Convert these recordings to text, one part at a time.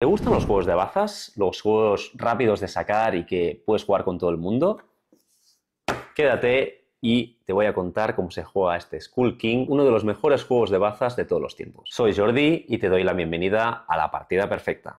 ¿Te gustan los juegos de bazas? ¿Los juegos rápidos de sacar y que puedes jugar con todo el mundo? Quédate y te voy a contar cómo se juega este Skull King, uno de los mejores juegos de bazas de todos los tiempos. Soy Jordi y te doy la bienvenida a la partida perfecta.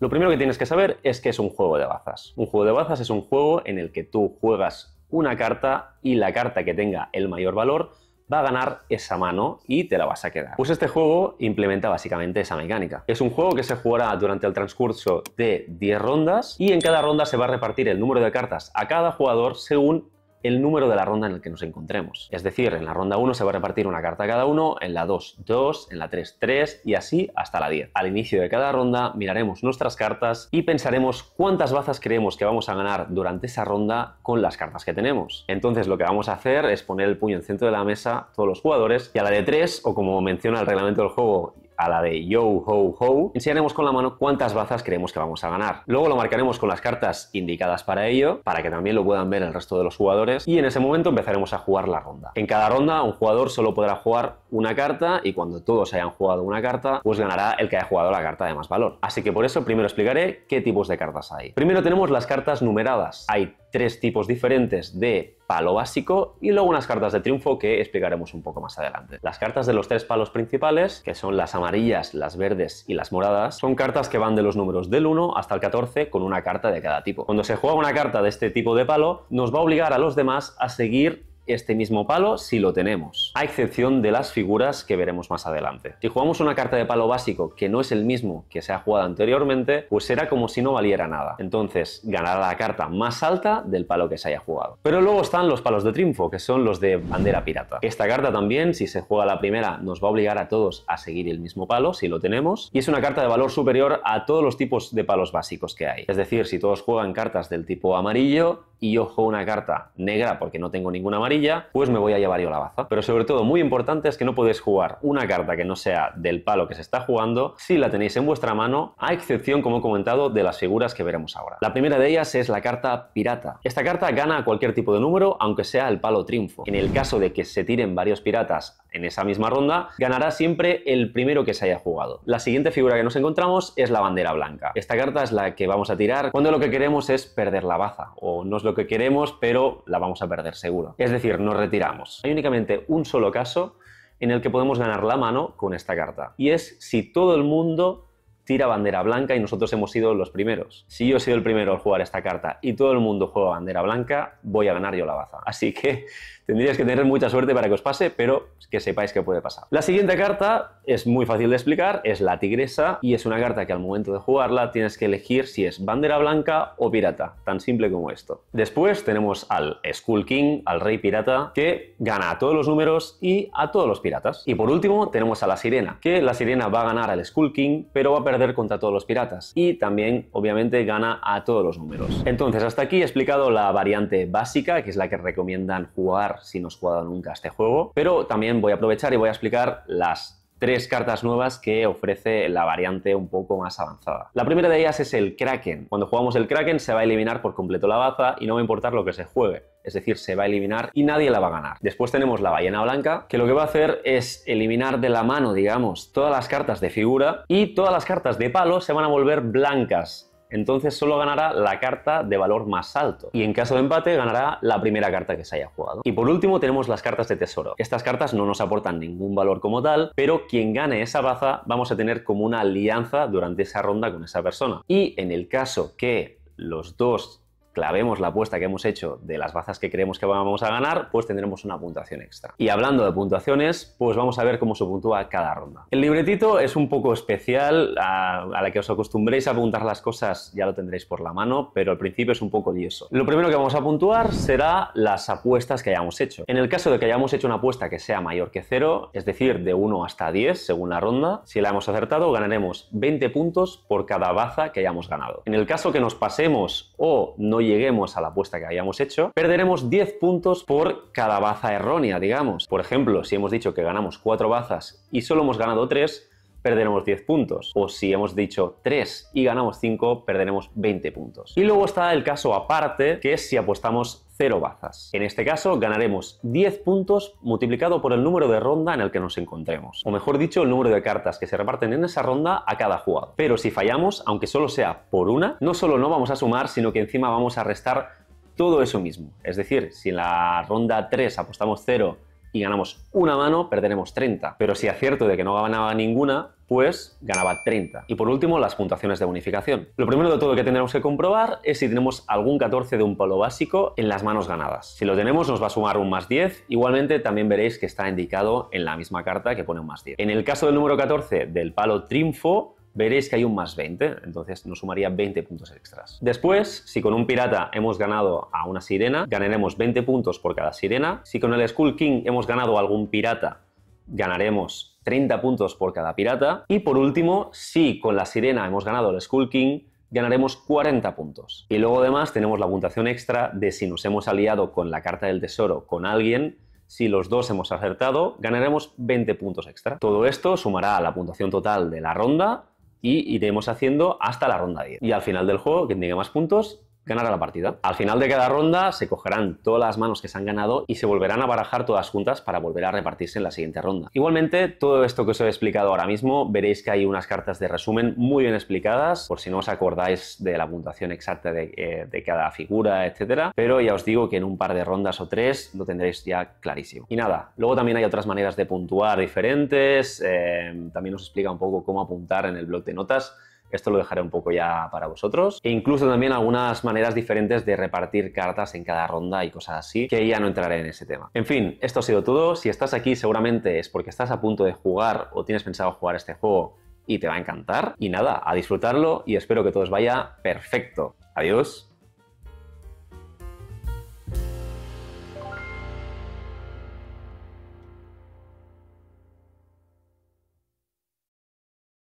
Lo primero que tienes que saber es que es un juego de bazas. Un juego de bazas es un juego en el que tú juegas una carta y la carta que tenga el mayor valor va a ganar esa mano y te la vas a quedar. Pues este juego implementa básicamente esa mecánica. Es un juego que se jugará durante el transcurso de 10 rondas y en cada ronda se va a repartir el número de cartas a cada jugador según el número de la ronda en el que nos encontremos. Es decir, en la ronda 1 se va a repartir una carta cada uno, en la 2, 2, en la 3, 3 y así hasta la 10. Al inicio de cada ronda miraremos nuestras cartas y pensaremos cuántas bazas creemos que vamos a ganar durante esa ronda con las cartas que tenemos. Entonces lo que vamos a hacer es poner el puño en centro de la mesa todos los jugadores y a la de 3, o como menciona el reglamento del juego, a la de yo ho ho, enseñaremos con la mano cuántas bazas creemos que vamos a ganar. Luego lo marcaremos con las cartas indicadas para ello, para que también lo puedan ver el resto de los jugadores, y en ese momento empezaremos a jugar la ronda. En cada ronda un jugador solo podrá jugar una carta y cuando todos hayan jugado una carta, pues ganará el que haya jugado la carta de más valor. Así que por eso primero explicaré qué tipos de cartas hay. Primero tenemos las cartas numeradas. Hay tres tipos diferentes de palo básico y luego unas cartas de triunfo que explicaremos un poco más adelante. Las cartas de los tres palos principales, que son las amarillas, las verdes y las moradas, son cartas que van de los números del 1 hasta el 14 con una carta de cada tipo. Cuando se juega una carta de este tipo de palo, nos va a obligar a los demás a seguir este mismo palo si lo tenemos, a excepción de las figuras que veremos más adelante. Si jugamos una carta de palo básico que no es el mismo que se ha jugado anteriormente, pues será como si no valiera nada. Entonces ganará la carta más alta del palo que se haya jugado. Pero luego están los palos de triunfo, que son los de bandera pirata. Esta carta también, si se juega la primera, nos va a obligar a todos a seguir el mismo palo, si lo tenemos, y es una carta de valor superior a todos los tipos de palos básicos que hay. Es decir, si todos juegan cartas del tipo amarillo, y ojo una carta negra porque no tengo ninguna amarilla, pues me voy a llevar yo la baza. Pero sobre todo, muy importante es que no podéis jugar una carta que no sea del palo que se está jugando si la tenéis en vuestra mano, a excepción, como he comentado, de las figuras que veremos ahora. La primera de ellas es la carta pirata. Esta carta gana cualquier tipo de número, aunque sea el palo triunfo. En el caso de que se tiren varios piratas en esa misma ronda, ganará siempre el primero que se haya jugado. La siguiente figura que nos encontramos es la bandera blanca. Esta carta es la que vamos a tirar cuando lo que queremos es perder la baza o nos lo que queremos, pero la vamos a perder seguro. Es decir, nos retiramos. Hay únicamente un solo caso en el que podemos ganar la mano con esta carta. Y es si todo el mundo tira bandera blanca y nosotros hemos sido los primeros. Si yo he sido el primero al jugar esta carta y todo el mundo juega bandera blanca, voy a ganar yo la baza. Así que tendríais que tener mucha suerte para que os pase, pero que sepáis que puede pasar. La siguiente carta es muy fácil de explicar, es la tigresa y es una carta que al momento de jugarla tienes que elegir si es bandera blanca o pirata, tan simple como esto. Después tenemos al Skull King, al rey pirata, que gana a todos los números y a todos los piratas. Y por último tenemos a la sirena, que la sirena va a ganar al Skull King, pero va a perder contra todos los piratas y también obviamente gana a todos los números. Entonces hasta aquí he explicado la variante básica que es la que recomiendan jugar si no has jugado nunca este juego, pero también voy a aprovechar y voy a explicar las tres cartas nuevas que ofrece la variante un poco más avanzada. La primera de ellas es el Kraken. Cuando jugamos el Kraken se va a eliminar por completo la baza y no va a importar lo que se juegue. Es decir, se va a eliminar y nadie la va a ganar. Después tenemos la ballena blanca, que lo que va a hacer es eliminar de la mano, digamos, todas las cartas de figura y todas las cartas de palo se van a volver blancas entonces solo ganará la carta de valor más alto y en caso de empate ganará la primera carta que se haya jugado. Y por último tenemos las cartas de tesoro. Estas cartas no nos aportan ningún valor como tal, pero quien gane esa baza vamos a tener como una alianza durante esa ronda con esa persona. Y en el caso que los dos clavemos la apuesta que hemos hecho de las bazas que creemos que vamos a ganar, pues tendremos una puntuación extra. Y hablando de puntuaciones, pues vamos a ver cómo se puntúa cada ronda. El libretito es un poco especial, a, la que os acostumbréis a apuntar las cosas ya lo tendréis por la mano, pero al principio es un poco lioso. Lo primero que vamos a puntuar será las apuestas que hayamos hecho. En el caso de que hayamos hecho una apuesta que sea mayor que 0, es decir, de 1 hasta 10 según la ronda, si la hemos acertado ganaremos 20 puntos por cada baza que hayamos ganado. En el caso que nos pasemos o no lleguemos a la apuesta que habíamos hecho, perderemos 10 puntos por cada baza errónea, digamos. Por ejemplo, si hemos dicho que ganamos 4 bazas y solo hemos ganado 3, perderemos 10 puntos. O si hemos dicho 3 y ganamos 5, perderemos 20 puntos. Y luego está el caso aparte, que es si apostamos 0 bazas. En este caso ganaremos 10 puntos multiplicado por el número de ronda en el que nos encontremos, o mejor dicho, el número de cartas que se reparten en esa ronda a cada jugador. Pero si fallamos, aunque solo sea por una, no solo no vamos a sumar, sino que encima vamos a restar todo eso mismo. Es decir, si en la ronda 3 apostamos 0 y ganamos una mano, perderemos 30. Pero si acierto de que no ganaba ninguna, pues ganaba 30. Y por último, las puntuaciones de bonificación. Lo primero de todo que tendremos que comprobar es si tenemos algún 14 de un palo básico en las manos ganadas. Si lo tenemos, nos va a sumar un más 10. Igualmente, también veréis que está indicado en la misma carta que pone un más 10. En el caso del número 14 del palo triunfo, veréis que hay un más 20, entonces nos sumaría 20 puntos extras. Después, si con un pirata hemos ganado a una sirena, ganaremos 20 puntos por cada sirena. Si con el Skull King hemos ganado a algún pirata ganaremos 30 puntos por cada pirata. Y por último, si con la sirena hemos ganado el Skull King, ganaremos 40 puntos. Y luego además tenemos la puntuación extra de si nos hemos aliado con la carta del tesoro con alguien, si los dos hemos acertado, ganaremos 20 puntos extra. Todo esto sumará a la puntuación total de la ronda y iremos haciendo hasta la ronda 10. Y al final del juego, quien tenga más puntos ganará la partida. Al final de cada ronda se cogerán todas las manos que se han ganado y se volverán a barajar todas juntas para volver a repartirse en la siguiente ronda. Igualmente, todo esto que os he explicado ahora mismo, veréis que hay unas cartas de resumen muy bien explicadas, por si no os acordáis de la puntuación exacta de, eh, cada figura, etcétera, pero ya os digo que en un par de rondas o tres lo tendréis ya clarísimo. Y nada, luego también hay otras maneras de puntuar diferentes, eh, también os explica un poco cómo apuntar en el blog de notas, esto lo dejaré un poco ya para vosotros. E incluso también algunas maneras diferentes de repartir cartas en cada ronda y cosas así, que ya no entraré en ese tema. En fin, esto ha sido todo. Si estás aquí seguramente es porque estás a punto de jugar o tienes pensado jugar este juego y te va a encantar. Y nada, a disfrutarlo y espero que todo vaya perfecto. Adiós.